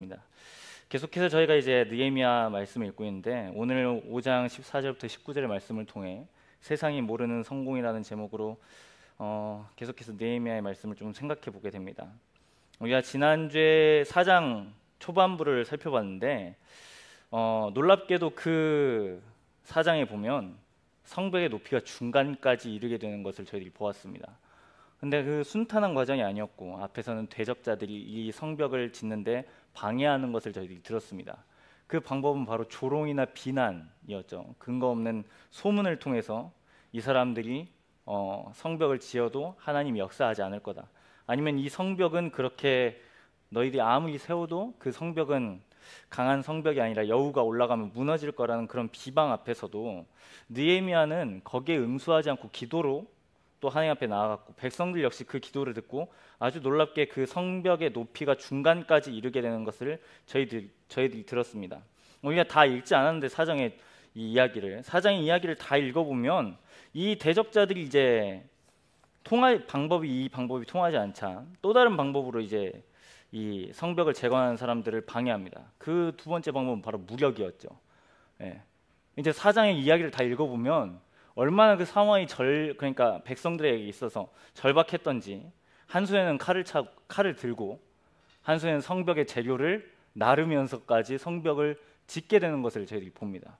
입니다. 계속해서 저희가 이제 느헤미야 말씀을 읽고 있는데 오늘 5장 14절부터 19절의 말씀을 통해 세상이 모르는 성공이라는 제목으로 어, 계속해서 느헤미야의 말씀을 좀 생각해 보게 됩니다. 우리가 지난주에 4장 초반부를 살펴봤는데 어, 놀랍게도 그 4장에 보면 성벽의 높이가 중간까지 이르게 되는 것을 저희들이 보았습니다. 근데 그 순탄한 과정이 아니었고 앞에서는 대적자들이 이 성벽을 짓는데 방해하는 것을 저희들이 들었습니다. 그 방법은 바로 조롱이나 비난이었죠. 근거 없는 소문을 통해서 이 사람들이 어, 성벽을 지어도 하나님 역사하지 않을 거다. 아니면 이 성벽은 그렇게 너희들이 아무리 세워도 그 성벽은 강한 성벽이 아니라 여우가 올라가면 무너질 거라는 그런 비방 앞에서도 느헤미야는 거기에 응수하지 않고 기도로 또 하나님 앞에 나아갔고 백성들 역시 그 기도를 듣고 아주 놀랍게 그 성벽의 높이가 중간까지 이르게 되는 것을 저희들 저희들이 들었습니다. 우리가 다 읽지 않았는데 사정의 이 이야기를 사장의 이야기를 다 읽어보면 이 대적자들이 이제 통할 방법이 이 방법이 통하지 않자 또 다른 방법으로 이제 이 성벽을 제거하는 사람들을 방해합니다. 그 두 번째 방법은 바로 무력이었죠. 예. 이제 사장의 이야기를 다 읽어보면 얼마나 그 상황이 절 그러니까 백성들에게 있어서 절박했던지 한 손에는 칼을 차 칼을 들고 한 손에는 성벽의 재료를 나르면서까지 성벽을 짓게 되는 것을 저희들이 봅니다.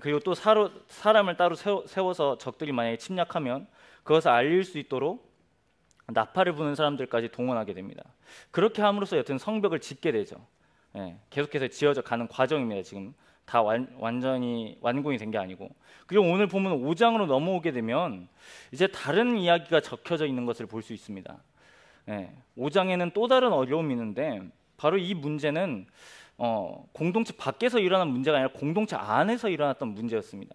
그리고 또 사로, 사람을 따로 세워, 서 적들이 만약에 침략하면 그것을 알릴 수 있도록 나팔을 부는 사람들까지 동원하게 됩니다. 그렇게 함으로써 여튼 성벽을 짓게 되죠. 예, 계속해서 지어져 가는 과정입니다. 지금 다 완, 완전히 완공이 된 게 아니고 그리고 오늘 보면 5장으로 넘어오게 되면 이제 다른 이야기가 적혀져 있는 것을 볼 수 있습니다. 네, 예, 5장에는 또 다른 어려움이 있는데 바로 이 문제는 어, 공동체 밖에서 일어난 문제가 아니라 공동체 안에서 일어났던 문제였습니다.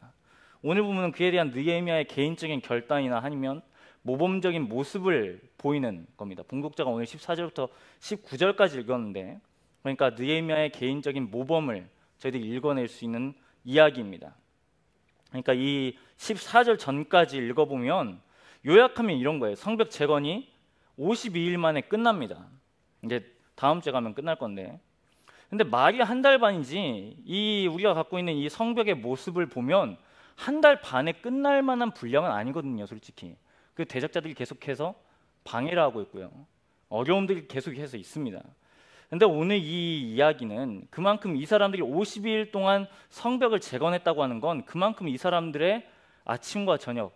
오늘 보면 그에 대한 느헤미아의 개인적인 결단이나 아니면 모범적인 모습을 보이는 겁니다. 봉독자가 오늘 14절부터 19절까지 읽었는데 그러니까 느헤미아의 개인적인 모범을 저희들이 읽어낼 수 있는 이야기입니다. 그러니까 이 14절 전까지 읽어보면 요약하면 이런 거예요. 성벽 재건이 52일 만에 끝납니다. 이제 다음 주에 가면 끝날 건데. 근데 말이 한 달 반이지 이 우리가 갖고 있는 이 성벽의 모습을 보면 한 달 반에 끝날 만한 분량은 아니거든요, 솔직히. 그 대작자들이 계속해서 방해를 하고 있고요. 어려움들이 계속해서 있습니다. 근데 오늘 이 이야기는 그만큼 이 사람들이 52일 동안 성벽을 재건했다고 하는 건 그만큼 이 사람들의 아침과 저녁,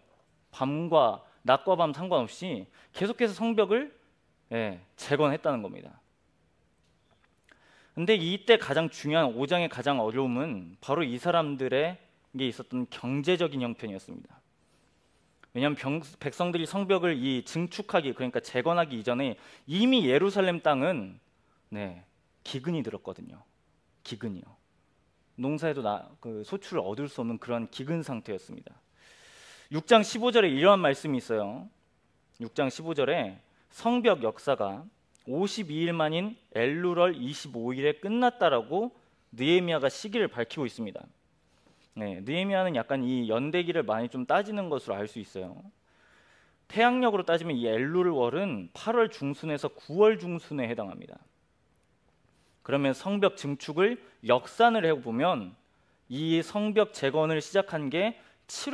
밤과 낮과 밤 상관없이 계속해서 성벽을 예, 재건했다는 겁니다. 근데 이때 가장 중요한 5장의 가장 어려움은 바로 이 사람들의 게 있었던 경제적인 형편이었습니다. 왜냐하면 병, 백성들이 성벽을 이 증축하기 그러니까 재건하기 이전에 이미 예루살렘 땅은 네, 기근이 들었거든요. 기근이요. 농사에도 나, 그 소출을 얻을 수 없는 그런 기근 상태였습니다. 6장 15절에 이러한 말씀이 있어요. 6장 15절에 성벽 역사가 52일 만인 엘루럴 25일에 끝났다라고 느헤미아가 시기를 밝히고 있습니다. 네, 느헤미아는 약간 이 연대기를 많이 좀 따지는 것으로 알 수 있어요. 태양력으로 따지면 이엘루럴 월은 8월 중순에서 9월 중순에 해당합니다. 그러면 성벽 증축을 역산을 해보면 이 성벽 재건을 시작한 게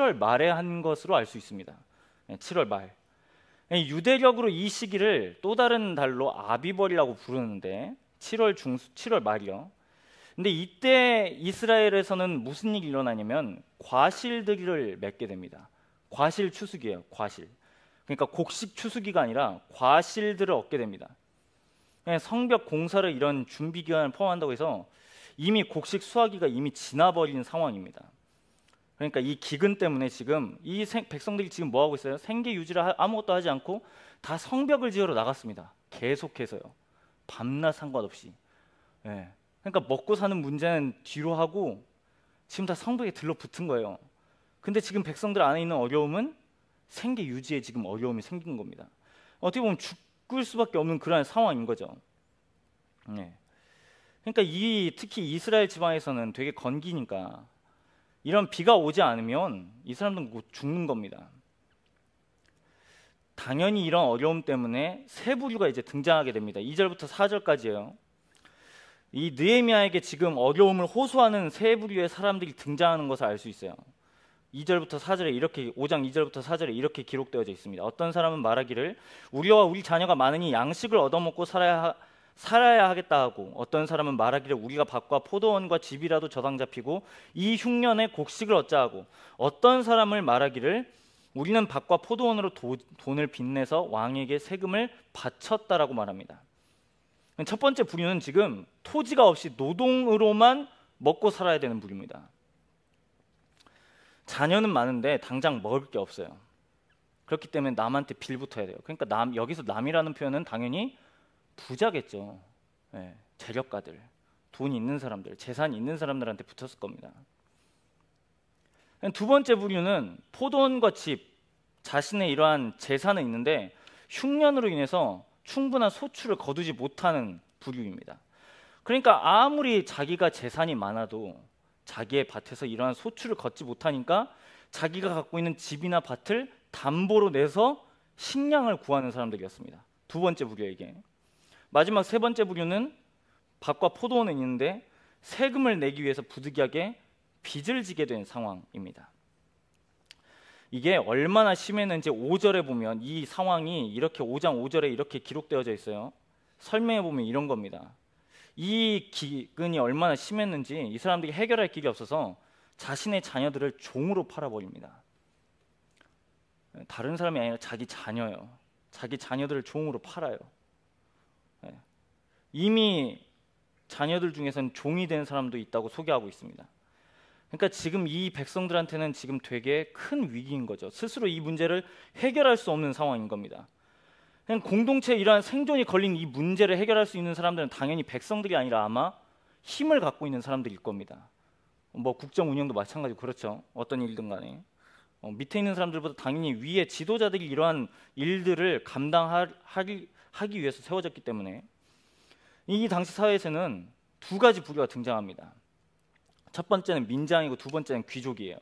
7월 말에 한 것으로 알 수 있습니다. 7월 예, 말. 유대력으로 이 시기를 또 다른 달로 아비벌이라고 부르는데 7월 중 7월 말이요. 근데 이때 이스라엘에서는 무슨 일이 일어나냐면 과실들을 맺게 됩니다. 과실 추수기예요. 과실. 그러니까 곡식 추수기가 아니라 과실들을 얻게 됩니다. 예, 성벽 공사를 이런 준비 기간을 포함한다고 해서 이미 곡식 수화기가 이미 지나버린 상황입니다. 그러니까 이 기근 때문에 지금 이 생, 백성들이 지금 뭐 하고 있어요? 생계 유지를 하, 아무것도 하지 않고 다 성벽을 지으러 나갔습니다. 계속해서요. 밤낮 상관없이. 예. 그러니까 먹고 사는 문제는 뒤로 하고 지금 다 성벽에 들러붙은 거예요. 근데 지금 백성들 안에 있는 어려움은 생계 유지에 지금 어려움이 생긴 겁니다. 어떻게 보면 죽, 바꿀 수밖에 없는 그러한 상황인 거죠. 네. 그러니까 이 특히 이스라엘 지방에서는 되게 건기니까 이런 비가 오지 않으면 이 사람들은 곧 죽는 겁니다. 당연히 이런 어려움 때문에 세 부류가 이제 등장하게 됩니다. 2절부터 4절까지예요. 이 느헤미야에게 지금 어려움을 호소하는 세 부류의 사람들이 등장하는 것을 알 수 있어요. 2절부터 4절에 이렇게 5장 2절부터 4절에 이렇게 기록되어져 있습니다. 어떤 사람은 말하기를 우리와 우리 자녀가 많으니 양식을 얻어먹고 살아야 하, 살아야 하겠다 하고 어떤 사람은 말하기를 우리가 밥과 포도원과 집이라도 저당 잡히고 이 흉년에 곡식을 얻자 하고 어떤 사람을 말하기를 우리는 밥과 포도원으로 도, 돈을 빚내서 왕에게 세금을 바쳤다라고 말합니다. 첫 번째 부류는 지금 토지가 없이 노동으로만 먹고 살아야 되는 부류입니다. 자녀는 많은데 당장 먹을 게 없어요. 그렇기 때문에 남한테 빌붙어야 돼요. 그러니까 남, 여기서 남이라는 표현은 당연히 부자겠죠. 네, 재력가들, 돈 있는 사람들, 재산 있는 사람들한테 붙었을 겁니다. 두 번째 부류는 포도원과 집, 자신의 이러한 재산은 있는데 흉년으로 인해서 충분한 소출을 거두지 못하는 부류입니다. 그러니까 아무리 자기가 재산이 많아도 자기의 밭에서 이러한 소출을 걷지 못하니까 자기가 갖고 있는 집이나 밭을 담보로 내서 식량을 구하는 사람들이었습니다. 두 번째 부교에게 마지막 세 번째 부교는 밭과 포도원에 있는데 세금을 내기 위해서 부득이하게 빚을 지게 된 상황입니다. 이게 얼마나 심했는지 5절에 보면 이 상황이 이렇게 5장 5절에 이렇게 기록되어져 있어요. 설명해 보면 이런 겁니다. 이 기근이 얼마나 심했는지 이 사람들이 해결할 길이 없어서 자신의 자녀들을 종으로 팔아버립니다. 다른 사람이 아니라 자기 자녀요. 자기 자녀들을 종으로 팔아요. 예. 이미 자녀들 중에서는 종이 된 사람도 있다고 소개하고 있습니다. 그러니까 지금 이 백성들한테는 지금 되게 큰 위기인 거죠. 스스로 이 문제를 해결할 수 없는 상황인 겁니다. 그냥 공동체의 이러한 생존이 걸린 이 문제를 해결할 수 있는 사람들은 당연히 백성들이 아니라 아마 힘을 갖고 있는 사람들일 겁니다. 뭐 국정 운영도 마찬가지고 그렇죠. 어떤 일든 간에 어, 밑에 있는 사람들보다 당연히 위에 지도자들이 이러한 일들을 감당하기 하기 위해서 세워졌기 때문에 이 당시 사회에서는 두 가지 부류가 등장합니다. 첫 번째는 민장이고 두 번째는 귀족이에요.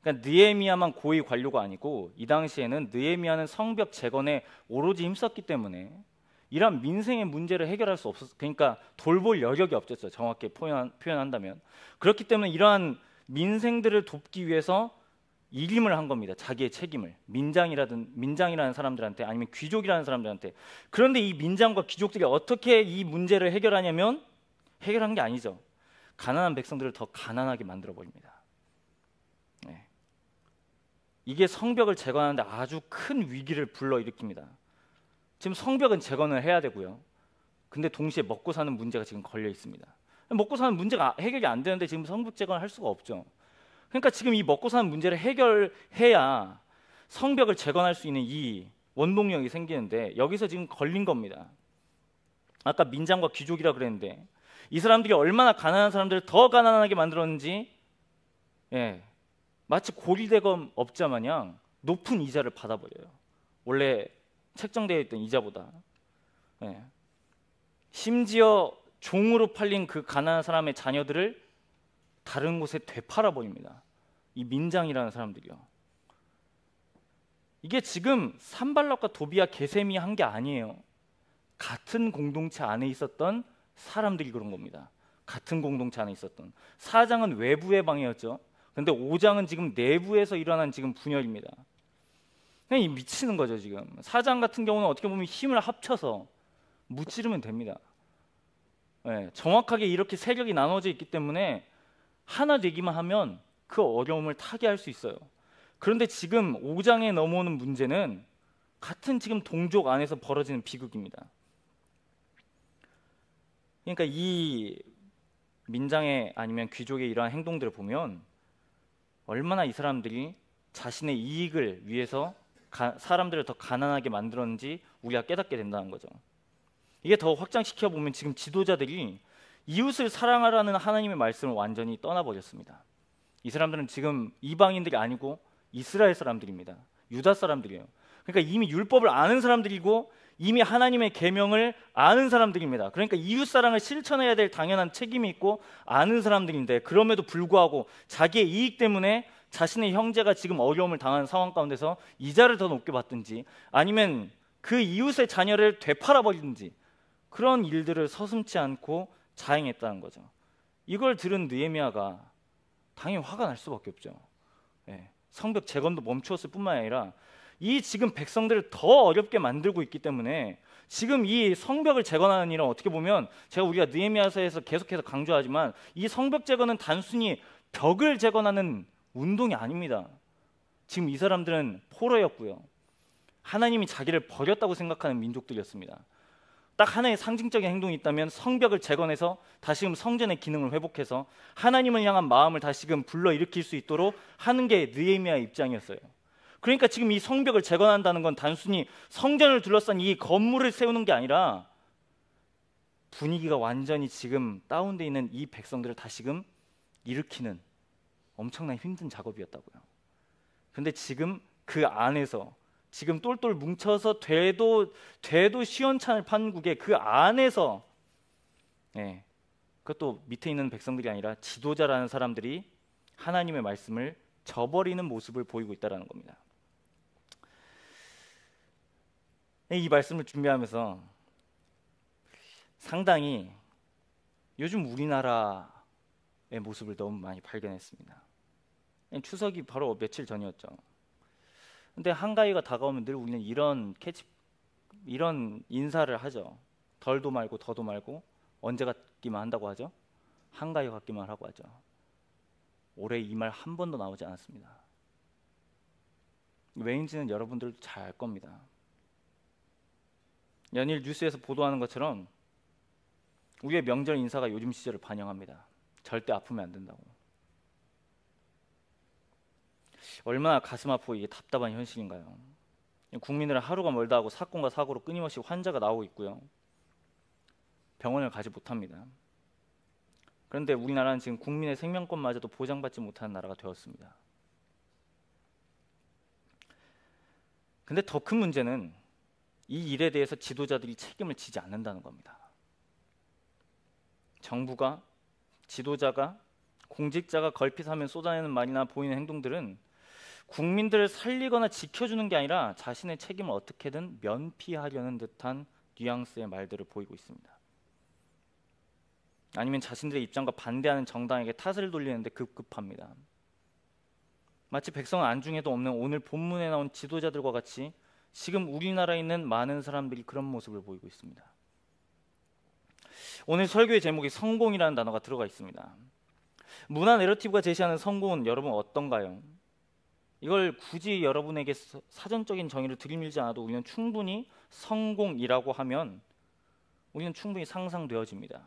그러니까 느에미아만 고위 관료가 아니고 이 당시에는 느에미아는 성벽 재건에 오로지 힘썼기 때문에 이런 민생의 문제를 해결할 수 없었 그러니까 돌볼 여력이 없었어요 정확히 표현, 표현한다면 그렇기 때문에 이러한 민생들을 돕기 위해서 이김을 한 겁니다 자기의 책임을 민장이라든 민장이라는 사람들한테 아니면 귀족이라는 사람들한테 그런데 이 민장과 귀족들이 어떻게 이 문제를 해결하냐면 해결한 게 아니죠 가난한 백성들을 더 가난하게 만들어 버립니다 이게 성벽을 재건하는데 아주 큰 위기를 불러일으킵니다. 지금 성벽은 재건을 해야 되고요. 근데 동시에 먹고 사는 문제가 지금 걸려 있습니다. 먹고 사는 문제가 해결이 안 되는데 지금 성벽 재건을 할 수가 없죠. 그러니까 지금 이 먹고 사는 문제를 해결해야 성벽을 재건할 수 있는 이 원동력이 생기는데 여기서 지금 걸린 겁니다. 아까 민장과 귀족이라 그랬는데 이 사람들이 얼마나 가난한 사람들을 더 가난하게 만들었는지 예, 마치 고리대검 업자 마냥 높은 이자를 받아버려요. 원래 책정되어 있던 이자보다. 네. 심지어 종으로 팔린 그 가난한 사람의 자녀들을 다른 곳에 되팔아 버립니다. 이 민장이라는 사람들이요. 이게 지금 산발락과 도비아 개셈이 한게 아니에요. 같은 공동체 안에 있었던 사람들이 그런 겁니다. 같은 공동체 안에 있었던 사장은 외부의 방해였죠. 근데 5장은 지금 내부에서 일어난 지금 분열입니다. 그냥 이 미치는 거죠 지금. 4장 같은 경우는 어떻게 보면 힘을 합쳐서 무찌르면 됩니다. 네, 정확하게 이렇게 세력이 나눠져 있기 때문에 하나 되기만 하면 그 어려움을 타개할 수 있어요. 그런데 지금 5장에 넘어오는 문제는 같은 지금 동족 안에서 벌어지는 비극입니다. 그러니까 이 민장의 아니면 귀족의 이러한 행동들을 보면 얼마나 이 사람들이 자신의 이익을 위해서 가, 사람들을 더 가난하게 만들었는지 우리가 깨닫게 된다는 거죠. 이게 더 확장시켜 보면 지금 지도자들이 이웃을 사랑하라는 하나님의 말씀을 완전히 떠나버렸습니다. 이 사람들은 지금 이방인들이 아니고 이스라엘 사람들입니다. 유다 사람들이에요. 그러니까 이미 율법을 아는 사람들이고 이미 하나님의 계명을 아는 사람들입니다. 그러니까 이웃 사랑을 실천해야 될 당연한 책임이 있고 아는 사람들인데 그럼에도 불구하고 자기의 이익 때문에 자신의 형제가 지금 어려움을 당하는 상황 가운데서 이자를 더 높게 받든지 아니면 그 이웃의 자녀를 되팔아 버리든지 그런 일들을 서슴지 않고 자행했다는 거죠. 이걸 들은 느헤미야가 당연히 화가 날 수밖에 없죠. 예, 성벽 재건도 멈추었을 뿐만 아니라 이 지금 백성들을 더 어렵게 만들고 있기 때문에 지금 이 성벽을 재건하는 일은 어떻게 보면 제가 우리가 느헤미야서에서 계속해서 강조하지만 이 성벽 재건은 단순히 벽을 재건하는 운동이 아닙니다. 지금 이 사람들은 포로였고요. 하나님이 자기를 버렸다고 생각하는 민족들이었습니다. 딱 하나의 상징적인 행동이 있다면 성벽을 재건해서 다시금 성전의 기능을 회복해서 하나님을 향한 마음을 다시금 불러일으킬 수 있도록 하는 게 느헤미야의 입장이었어요. 그러니까 지금 이 성벽을 재건한다는 건 단순히 성전을 둘러싼 이 건물을 세우는 게 아니라 분위기가 완전히 지금 다운돼 있는 이 백성들을 다시금 일으키는 엄청난 힘든 작업이었다고요. 근데 지금 그 안에서 지금 똘똘 뭉쳐서 돼도 돼도 시원찮을 판국에 그 안에서 예, 그것도 밑에 있는 백성들이 아니라 지도자라는 사람들이 하나님의 말씀을 저버리는 모습을 보이고 있다라는 겁니다. 이 말씀을 준비하면서 상당히 요즘 우리나라의 모습을 너무 많이 발견했습니다. 추석이 바로 며칠 전이었죠. 근데 한가위가 다가오면 늘 우리는 이런 캐치 이런 인사를 하죠. 덜도 말고 더도 말고 언제 갔기만 한다고 하죠. 한가위 갔기만 하고 하죠. 올해 이 말 한 번도 나오지 않았습니다. 왜인지는 여러분들도 잘 알 겁니다. 연일 뉴스에서 보도하는 것처럼 우리의 명절 인사가 요즘 시절을 반영합니다. 절대 아프면 안 된다고. 얼마나 가슴 아프고 이게 답답한 현실인가요? 국민들은 하루가 멀다 하고 사건과 사고로 끊임없이 환자가 나오고 있고요. 병원을 가지 못합니다. 그런데 우리나라는 지금 국민의 생명권마저도 보장받지 못하는 나라가 되었습니다. 근데 더 큰 문제는 이 일에 대해서 지도자들이 책임을 지지 않는다는 겁니다. 정부가 지도자가 공직자가 걸핏하면 쏟아내는 말이나 보이는 행동들은 국민들을 살리거나 지켜주는 게 아니라 자신의 책임을 어떻게든 면피하려는 듯한 뉘앙스의 말들을 보이고 있습니다. 아니면 자신들의 입장과 반대하는 정당에게 탓을 돌리는데 급급합니다. 마치 백성 안중에도 없는 오늘 본문에 나온 지도자들과 같이 지금 우리나라에 있는 많은 사람들이 그런 모습을 보이고 있습니다. 오늘 설교의 제목이 성공이라는 단어가 들어가 있습니다. 문화 내러티브가 제시하는 성공은 여러분 어떤가요? 이걸 굳이 여러분에게 사전적인 정의를 들이밀지 않아도 우리는 충분히 성공이라고 하면 우리는 충분히 상상되어집니다.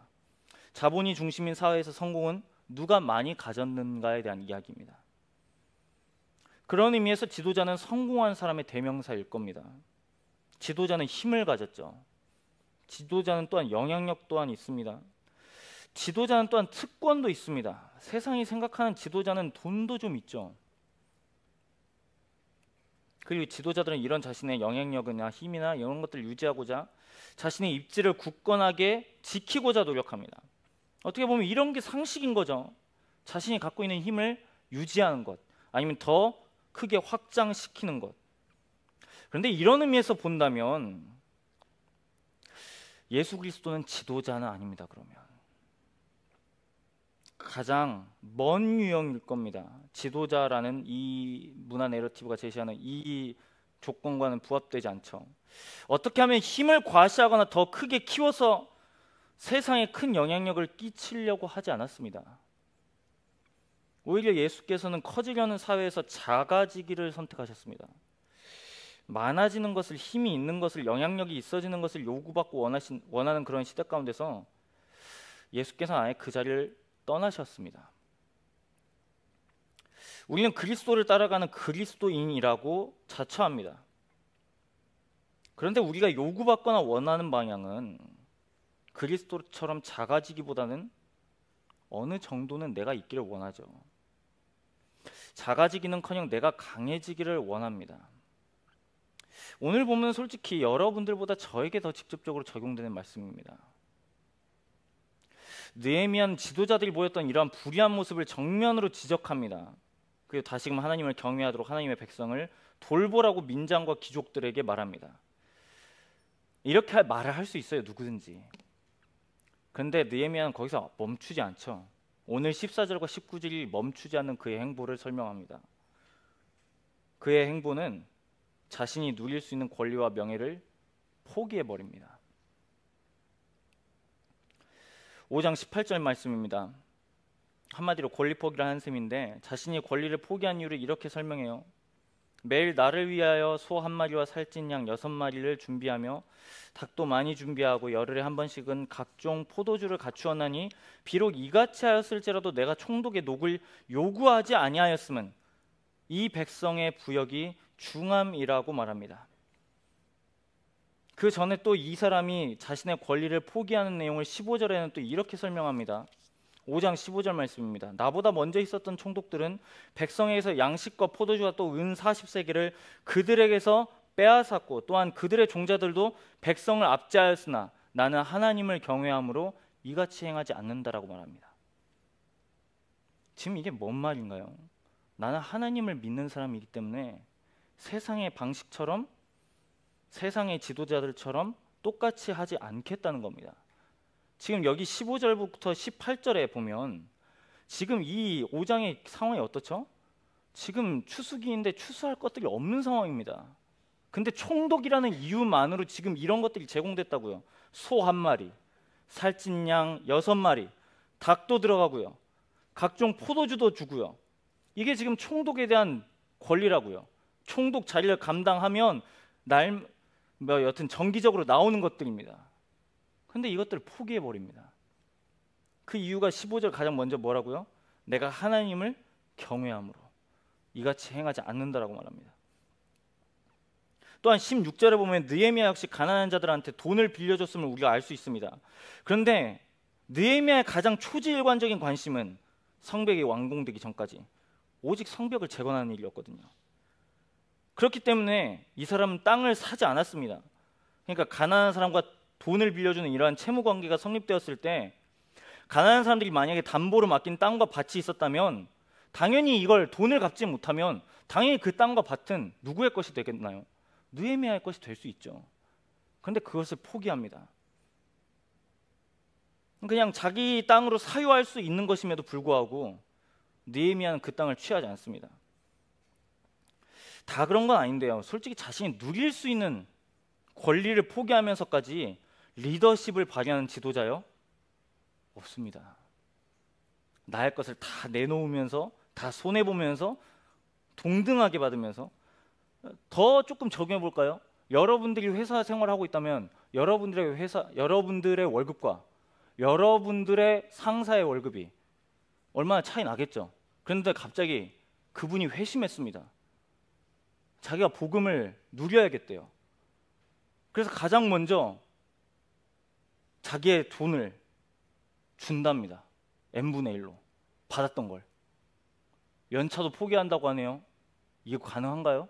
자본이 중심인 사회에서 성공은 누가 많이 가졌는가에 대한 이야기입니다. 그런 의미에서 지도자는 성공한 사람의 대명사일 겁니다. 지도자는 힘을 가졌죠. 지도자는 또한 영향력 또한 있습니다. 지도자는 또한 특권도 있습니다. 세상이 생각하는 지도자는 돈도 좀 있죠. 그리고 지도자들은 이런 자신의 영향력이나 힘이나 이런 것들을 유지하고자 자신의 입지를 굳건하게 지키고자 노력합니다. 어떻게 보면 이런 게 상식인 거죠. 자신이 갖고 있는 힘을 유지하는 것, 아니면 더 크게 확장시키는 것. 그런데 이런 의미에서 본다면 예수 그리스도는 지도자는 아닙니다. 그러면 가장 먼 유형일 겁니다. 지도자라는 이 문화 내러티브가 제시하는 이 조건과는 부합되지 않죠. 어떻게 하면 힘을 과시하거나 더 크게 키워서 세상에 큰 영향력을 끼치려고 하지 않았습니다. 오히려 예수께서는 커지려는 사회에서 작아지기를 선택하셨습니다. 많아지는 것을 힘이 있는 것을 영향력이 있어지는 것을 요구받고 원하신, 원하는 그런 시대 가운데서 예수께서 아예 그 자리를 떠나셨습니다. 우리는 그리스도를 따라가는 그리스도인이라고 자처합니다. 그런데 우리가 요구받거나 원하는 방향은 그리스도처럼 작아지기보다는 어느 정도는 내가 있기를 원하죠. 작아지기는커녕 내가 강해지기를 원합니다. 오늘 보면 솔직히 여러분들보다 저에게 더 직접적으로 적용되는 말씀입니다. 느헤미한 지도자들이 보였던 이러한 불의한 모습을 정면으로 지적합니다. 그리고 다시금 하나님을 경외하도록 하나님의 백성을 돌보라고 민장과 귀족들에게 말합니다. 이렇게 말을 할 수 있어요 누구든지. 그런데 느헤미안는 거기서 멈추지 않죠. 오늘 14절과 19절이 멈추지 않는 그의 행보를 설명합니다. 그의 행보는 자신이 누릴 수 있는 권리와 명예를 포기해 버립니다. 5장 18절 말씀입니다. 한마디로 권리 포기를 한 셈인데 자신이 권리를 포기한 이유를 이렇게 설명해요. 매일 나를 위하여 소 한 마리와 살찐 양 여섯 마리를 준비하며 닭도 많이 준비하고 열흘에 한 번씩은 각종 포도주를 갖추었나니 비록 이같이 하였을지라도 내가 총독의 녹을 요구하지 아니하였음은 이 백성의 부역이 중함이라고 말합니다. 그 전에 또 이 사람이 자신의 권리를 포기하는 내용을 15절에는 또 이렇게 설명합니다. 5장 15절 말씀입니다. 나보다 먼저 있었던 총독들은 백성에서 게 양식과 포도주와 또 은 40세기를 그들에게서 빼앗았고 또한 그들의 종자들도 백성을 압제하였으나 나는 하나님을 경외함으로 이같이 행하지 않는다라고 말합니다. 지금 이게 뭔 말인가요? 나는 하나님을 믿는 사람이기 때문에 세상의 방식처럼 세상의 지도자들처럼 똑같이 하지 않겠다는 겁니다. 지금 여기 15절부터 18절에 보면 지금 이 5장의 상황이 어떻죠? 지금 추수기인데 추수할 것들이 없는 상황입니다. 근데 총독이라는 이유만으로 지금 이런 것들이 제공됐다고요. 소 한 마리, 살찐 양 여섯 마리, 닭도 들어가고요. 각종 포도주도 주고요. 이게 지금 총독에 대한 권리라고요. 총독 자리를 감당하면 날 뭐 여튼 정기적으로 나오는 것들입니다. 근데 이것들을 포기해 버립니다. 그 이유가 15절 가장 먼저 뭐라고요? 내가 하나님을 경외함으로 이같이 행하지 않는다라고 말합니다. 또한 16절에 보면 느헤미야 역시 가난한 자들한테 돈을 빌려줬음을 우리가 알 수 있습니다. 그런데 느헤미야의 가장 초지일관적인 관심은 성벽이 완공되기 전까지 오직 성벽을 재건하는 일이었거든요. 그렇기 때문에 이 사람은 땅을 사지 않았습니다. 그러니까 가난한 사람과 돈을 빌려주는 이러한 채무 관계가 성립되었을 때 가난한 사람들이 만약에 담보로 맡긴 땅과 밭이 있었다면 당연히 이걸 돈을 갚지 못하면 당연히 그 땅과 밭은 누구의 것이 되겠나요? 느헤미야의 것이 될 수 있죠. 그런데 그것을 포기합니다. 그냥 자기 땅으로 사유할 수 있는 것임에도 불구하고 느헤미야는 그 땅을 취하지 않습니다. 다 그런 건 아닌데요. 솔직히 자신이 누릴 수 있는 권리를 포기하면서까지 리더십을 발휘하는 지도자요? 없습니다. 나의 것을 다 내놓으면서 다 손해 보면서 동등하게 받으면서 더 조금 적용해 볼까요? 여러분들이 회사 생활하고 있다면 여러분들의 회사 여러분들의 월급과 여러분들의 상사의 월급이 얼마나 차이 나겠죠. 그런데 갑자기 그분이 회심했습니다. 자기가 복음을 누려야겠대요. 그래서 가장 먼저 자기의 돈을 준답니다. n분의 1로 받았던 걸. 연차도 포기한다고 하네요. 이게 가능한가요?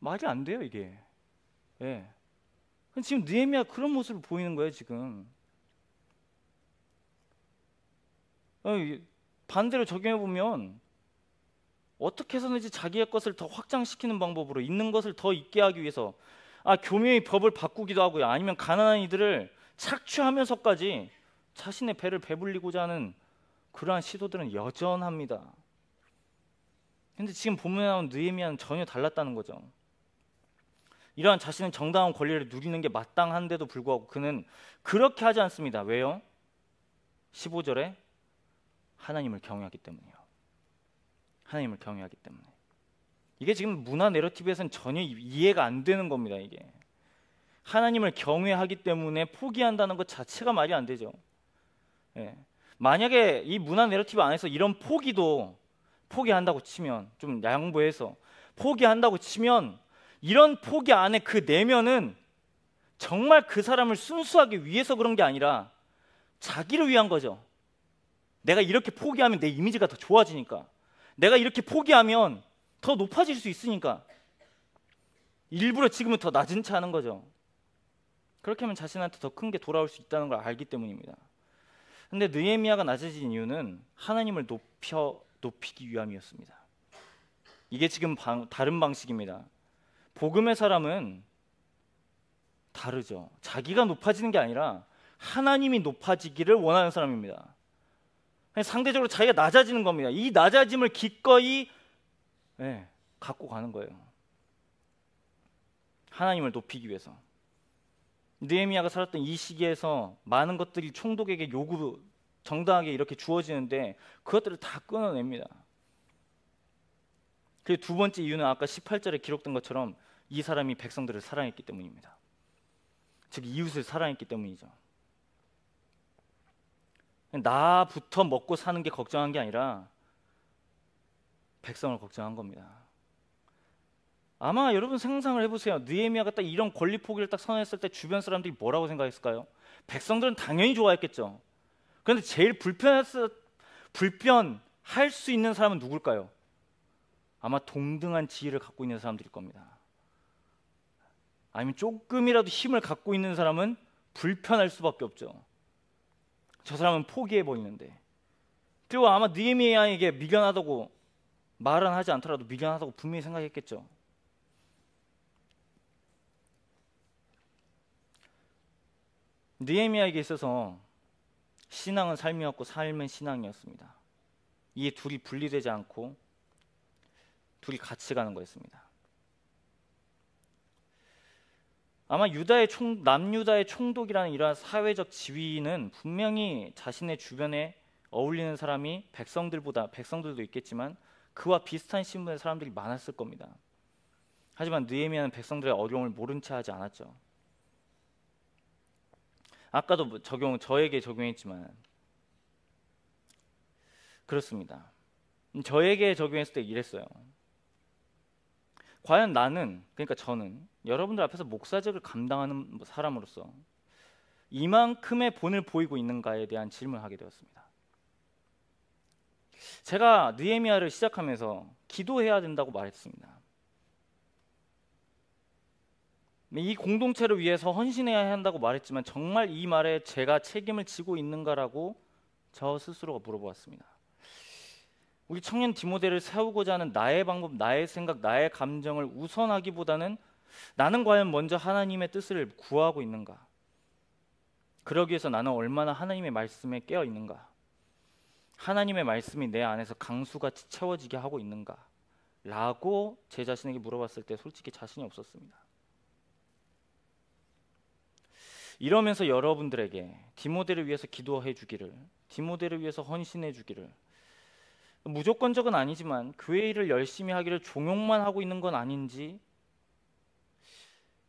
말이 안 돼요, 이게. 예. 지금 느헤미야 그런 모습을 보이는 거예요, 지금. 어, 반대로 적용해 보면 어떻게 해서든지 자기의 것을 더 확장시키는 방법으로 있는 것을 더 있게 하기 위해서 아 교묘히 법을 바꾸기도 하고요 아니면 가난한 이들을 착취하면서까지 자신의 배를 배불리고자 하는 그러한 시도들은 여전합니다. 근데 지금 본문 나온 느헤미야는 전혀 달랐다는 거죠. 이러한 자신의 정당한 권리를 누리는 게 마땅한데도 불구하고 그는 그렇게 하지 않습니다. 왜요? 15절에 하나님을 경외하기 때문이요. 하나님을 경외하기 때문에. 이게 지금 문화 내러티브에서는 전혀 이해가 안 되는 겁니다, 이게. 하나님을 경외하기 때문에 포기한다는 것 자체가 말이 안 되죠. 예. 만약에 이 문화 내러티브 안에서 이런 포기도 포기한다고 치면 좀 양보해서 포기한다고 치면 이런 포기 안에 그 내면은 정말 그 사람을 순수하기 위해서 그런 게 아니라 자기를 위한 거죠. 내가 이렇게 포기하면 내 이미지가 더 좋아지니까. 내가 이렇게 포기하면 더 높아질 수 있으니까. 일부러 지금은 더 낮은 차 하는 거죠. 그렇게 하면 자신한테 더 큰 게 돌아올 수 있다는 걸 알기 때문입니다. 근데 느헤미야가 낮아진 이유는 하나님을 높여 높이기 위함이었습니다. 이게 지금 방, 다른 방식입니다. 복음의 사람은 다르죠. 자기가 높아지는 게 아니라 하나님이 높아지기를 원하는 사람입니다. 상대적으로 자기가 낮아지는 겁니다. 이 낮아짐을 기꺼이 네, 갖고 가는 거예요. 하나님을 높이기 위해서. 느헤미야가 살았던 이 시기에서 많은 것들이 총독에게 요구 정당하게 이렇게 주어지는데 그것들을 다 끊어냅니다. 그 두 번째 이유는 아까 18절에 기록된 것처럼 이 사람이 백성들을 사랑했기 때문입니다. 즉 이웃을 사랑했기 때문이죠. 나부터 먹고 사는 게 걱정한 게 아니라 백성을 걱정한 겁니다. 아마 여러분 상상을 해보세요. 느헤미아가딱 이런 권리 포기를 딱 선언했을 때 주변 사람들이 뭐라고 생각했을까요? 백성들은 당연히 좋아했겠죠. 그런데 제일 불편했을 불편할 수 있는 사람은 누굴까요? 아마 동등한 지위를 갖고 있는 사람들일 겁니다. 아니면 조금이라도 힘을 갖고 있는 사람은 불편할 수밖에 없죠. 저 사람은 포기해 보이는데. 그리고 아마 느헤미아에게 미련하다고 말은 하지 않더라도 미련하다고 분명히 생각했겠죠. 느헤미야에게 있어서 신앙은 삶이었고 삶은 신앙이었습니다. 이 둘이 분리되지 않고 둘이 같이 가는 거였습니다. 아마 유다의 총, 남유다의 총독이라는 이러한 사회적 지위는 분명히 자신의 주변에 어울리는 사람이 백성들보다 백성들도 있겠지만 그와 비슷한 신분의 사람들이 많았을 겁니다. 하지만 느헤미야는 백성들의 어려움을 모른 채 하지 않았죠. 아까도 뭐 적용 저에게 적용했지만 그렇습니다. 저에게 적용했을 때 이랬어요. 과연 나는 그러니까 저는 여러분들 앞에서 목사직을 감당하는 뭐 사람으로서 이만큼의 본을 보이고 있는가에 대한 질문을 하게 되었습니다. 제가 느헤미야를 시작하면서 기도해야 된다고 말했습니다. 이 공동체를 위해서 헌신해야 한다고 말했지만 정말 이 말에 제가 책임을 지고 있는가라고 저 스스로가 물어보았습니다. 우리 청년 디모데를 세우고자 하는 나의 방법, 나의 생각, 나의 감정을 우선하기보다는 나는 과연 먼저 하나님의 뜻을 구하고 있는가? 그러기 위해서 나는 얼마나 하나님의 말씀에 깨어 있는가? 하나님의 말씀이 내 안에서 강수같이 채워지게 하고 있는가? 라고 제 자신에게 물어봤을 때 솔직히 자신이 없었습니다. 이러면서 여러분들에게 디모데를 위해서 기도해 주기를, 디모데를 위해서 헌신해 주기를, 무조건적은 아니지만 교회 일을 열심히 하기를 종용만 하고 있는 건 아닌지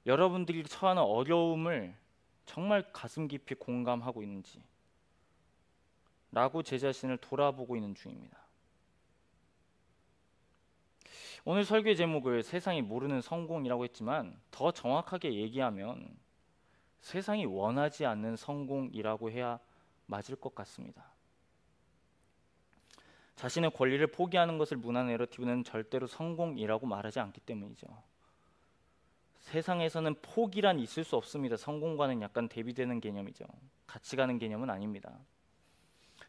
여러분들이 처하는 어려움을 정말 가슴 깊이 공감하고 있는지 라고 제 자신을 돌아보고 있는 중입니다. 오늘 설교 의 제목을 세상이 모르는 성공이라고 했지만 더 정확하게 얘기하면 세상이 원하지 않는 성공이라고 해야 맞을 것 같습니다. 자신의 권리를 포기하는 것을 문화 내러티브는 절대로 성공이라고 말하지 않기 때문이죠. 세상에서는 포기란 있을 수 없습니다. 성공과는 약간 대비되는 개념이죠. 같이 가는 개념은 아닙니다.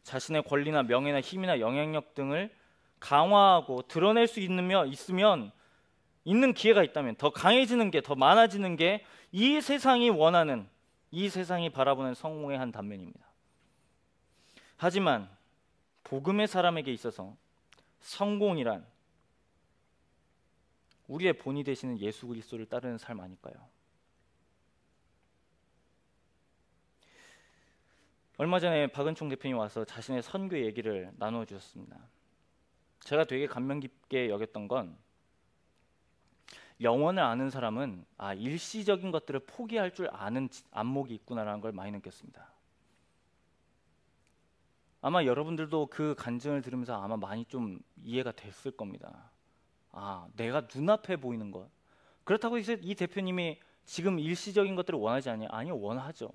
자신의 권리나 명예나 힘이나 영향력 등을 강화하고 드러낼 수 있으면 있는 기회가 있다면 더 강해지는 게 더 많아지는 게 이 세상이 원하는 이 세상이 바라보는 성공의 한 단면입니다. 하지만 복음의 사람에게 있어서 성공이란 우리의 본이 되시는 예수 그리스도를 따르는 삶 아닐까요? 얼마 전에 박은총 대표님 와서 자신의 선교 얘기를 나누어 주셨습니다. 제가 되게 감명 깊게 여겼던 건 영원을 아는 사람은 아 일시적인 것들을 포기할 줄 아는 안목이 있구나라는 걸 많이 느꼈습니다. 아마 여러분들도 그 간증을 들으면서 아마 많이 좀 이해가 됐을 겁니다. 아, 내가 눈앞에 보이는 것. 그렇다고 해서 이 대표님이 지금 일시적인 것들을 원하지 않냐? 아니요, 원하죠.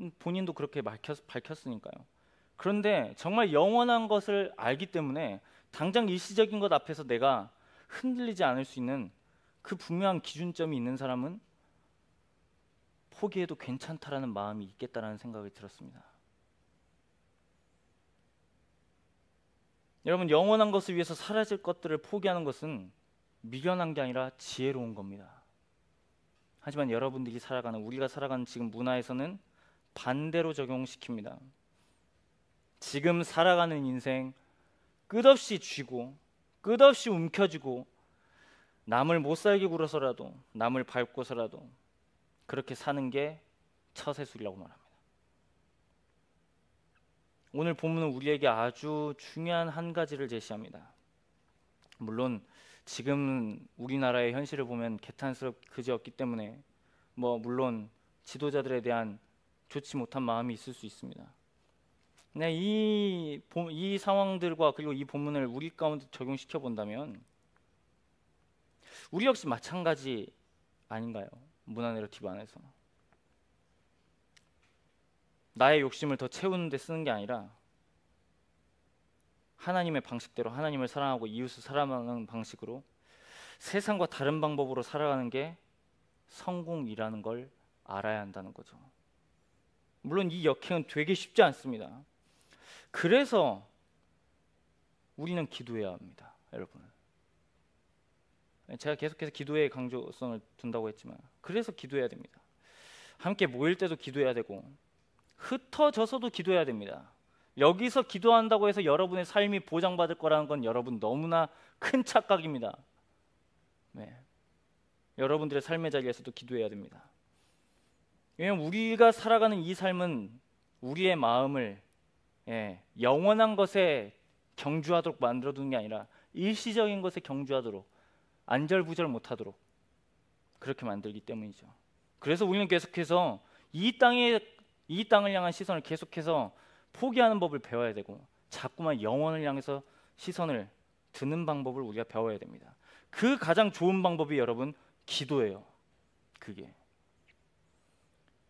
음, 본인도 그렇게 밝혔, 밝혔으니까요. 그런데 정말 영원한 것을 알기 때문에 당장 일시적인 것 앞에서 내가 흔들리지 않을 수 있는 그 분명한 기준점이 있는 사람은 포기해도 괜찮다라는 마음이 있겠다라는 생각이 들었습니다. 여러분 영원한 것을 위해서 사라질 것들을 포기하는 것은 미련한 게 아니라 지혜로운 겁니다. 하지만 여러분들이 살아가는 우리가 살아가는 지금 문화에서는 반대로 적용시킵니다. 지금 살아가는 인생 끝없이 쥐고 끝없이 움켜쥐고 남을 못 살게 굴어서라도 남을 밟고서라도 그렇게 사는 게 처세술이라고 말합니다. 오늘 본문은 우리에게 아주 중요한 한 가지를 제시합니다. 물론 지금 우리나라의 현실을 보면 개탄스럽 그지없기 때문에 뭐 물론 지도자들에 대한 좋지 못한 마음이 있을 수 있습니다. 네, 이, 이 상황들과 그리고 이 본문을 우리 가운데 적용시켜 본다면 우리 역시 마찬가지 아닌가요? 문화 내러티브 안에서 나의 욕심을 더 채우는 데 쓰는 게 아니라 하나님의 방식대로 하나님을 사랑하고 이웃을 사랑하는 방식으로 세상과 다른 방법으로 살아가는 게 성공이라는 걸 알아야 한다는 거죠. 물론 이 역행은 되게 쉽지 않습니다. 그래서 우리는 기도해야 합니다, 여러분. 제가 계속해서 기도의 강조성을 둔다고 했지만 그래서 기도해야 됩니다. 함께 모일 때도 기도해야 되고 흩어져서도 기도해야 됩니다. 여기서 기도한다고 해서 여러분의 삶이 보장받을 거라는 건 여러분 너무나 큰 착각입니다. 네. 여러분들의 삶의 자리에서도 기도해야 됩니다. 왜냐하면 우리가 살아가는 이 삶은 우리의 마음을 예, 영원한 것에 경주하도록 만들어두는 게 아니라 일시적인 것에 경주하도록 안절부절 못하도록 그렇게 만들기 때문이죠. 그래서 우리는 계속해서 이 땅에 이 땅을 향한 시선을 계속해서 포기하는 법을 배워야 되고 자꾸만 영원을 향해서 시선을 드는 방법을 우리가 배워야 됩니다. 그 가장 좋은 방법이 여러분 기도예요. 그게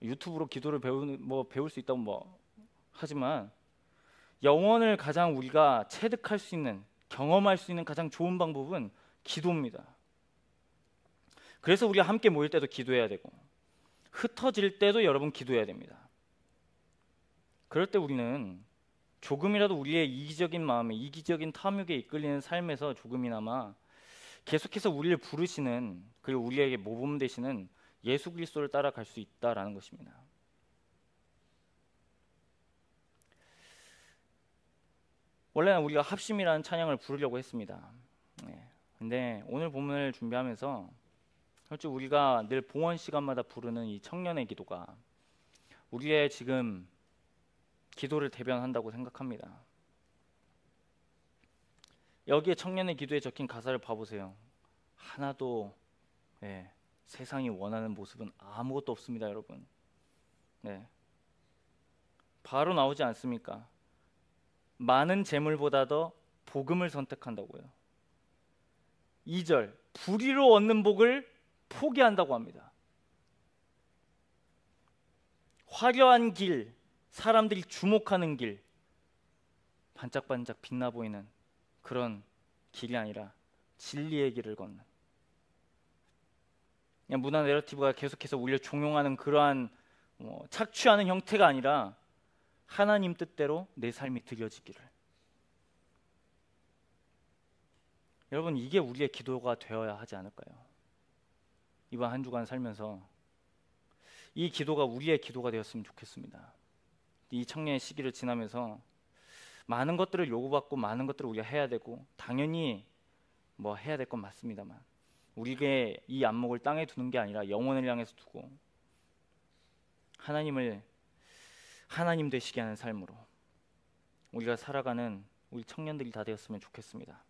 유튜브로 기도를 배우는 뭐 배울 수 있다고 뭐 하지만 영원을 가장 우리가 체득할 수 있는 경험할 수 있는 가장 좋은 방법은 기도입니다. 그래서 우리가 함께 모일 때도 기도해야 되고 흩어질 때도 여러분 기도해야 됩니다. 그럴 때 우리는 조금이라도 우리의 이기적인 마음에 이기적인 탐욕에 이끌리는 삶에서 조금이나마 계속해서 우리를 부르시는 그리고 우리에게 모범 되시는 예수 그리스도를 따라갈 수 있다라는 것입니다. 원래는 우리가 합심이라는 찬양을 부르려고 했습니다. 네. 근데 오늘 본문을 준비하면서 솔직히 우리가 늘 봉헌 시간마다 부르는 이 청년의 기도가 우리의 지금 기도를 대변한다고 생각합니다. 여기에 청년의 기도에 적힌 가사를 봐보세요. 하나도 네, 세상이 원하는 모습은 아무것도 없습니다, 여러분. 네. 바로 나오지 않습니까? 많은 재물보다 더 복음을 선택한다고요. 2절 불의로 얻는 복을 포기한다고 합니다. 화려한 길, 사람들이 주목하는 길, 반짝반짝 빛나 보이는 그런 길이 아니라 진리의 길을 걷는 그냥 문화 내러티브가 계속해서 우리 종용하는 그러한 뭐 착취하는 형태가 아니라 하나님 뜻대로 내 삶이 들려지기를 여러분 이게 우리의 기도가 되어야 하지 않을까요? 이번 한 주간 살면서 이 기도가 우리의 기도가 되었으면 좋겠습니다. 이 청년의 시기를 지나면서 많은 것들을 요구받고 많은 것들을 우리가 해야 되고 당연히 뭐 해야 될 건 맞습니다만 우리에게 이 안목을 땅에 두는 게 아니라 영혼을 향해서 두고 하나님을 하나님 되시게 하는 삶으로 우리가 살아가는 우리 청년들이 다 되었으면 좋겠습니다.